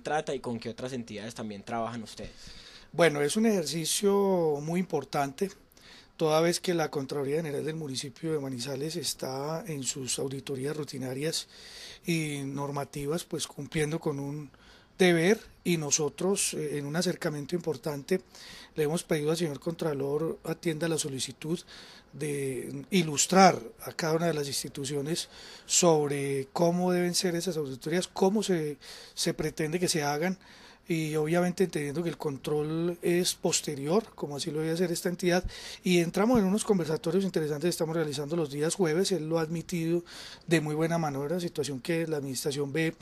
trata y con qué otras entidades también trabajan ustedes? Bueno, es un ejercicio muy importante, toda vez que la Contraloría General del municipio de Manizales está en sus auditorías rutinarias y normativas, pues cumpliendo con un ver y nosotros eh, en un acercamiento importante le hemos pedido al señor Contralor atienda la solicitud de ilustrar a cada una de las instituciones sobre cómo deben ser esas auditorías, cómo se, se pretende que se hagan y obviamente entendiendo que el control es posterior, como así lo debe hacer esta entidad, y entramos en unos conversatorios interesantes que estamos realizando los días jueves, él lo ha admitido de muy buena manera, situación que la administración ve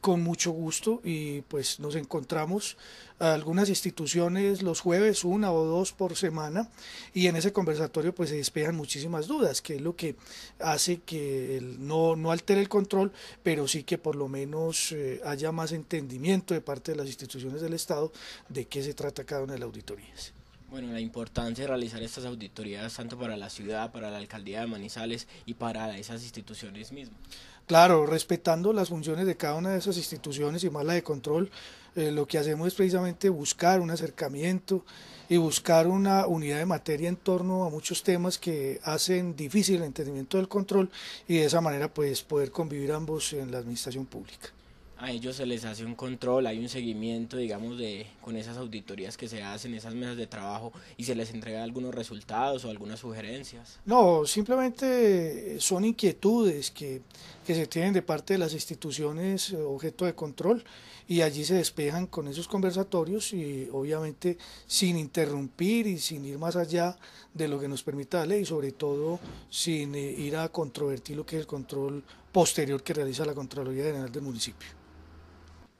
con mucho gusto y pues nos encontramos a algunas instituciones los jueves, una o dos por semana, y en ese conversatorio pues se despejan muchísimas dudas, que es lo que hace que no, no altere el control, pero sí que por lo menos eh, haya más entendimiento de parte de las instituciones instituciones del Estado de qué se trata cada una de las auditorías. Bueno, la importancia de realizar estas auditorías tanto para la ciudad, para la alcaldía de Manizales y para esas instituciones mismas. Claro, respetando las funciones de cada una de esas instituciones y más la de control, eh, lo que hacemos es precisamente buscar un acercamiento y buscar una unidad de materia en torno a muchos temas que hacen difícil el entendimiento del control y de esa manera pues poder convivir ambos en la administración pública a ellos se les hace un control, hay un seguimiento, digamos, de, con esas auditorías que se hacen, esas mesas de trabajo, y se les entrega algunos resultados o algunas sugerencias. No, simplemente eh, son inquietudes que, que se tienen de parte de las instituciones eh, objeto de control y allí se despejan con esos conversatorios y obviamente sin interrumpir y sin ir más allá de lo que nos permita la ley y sobre todo sin eh, ir a controvertir lo que es el control posterior que realiza la Contraloría General del municipio.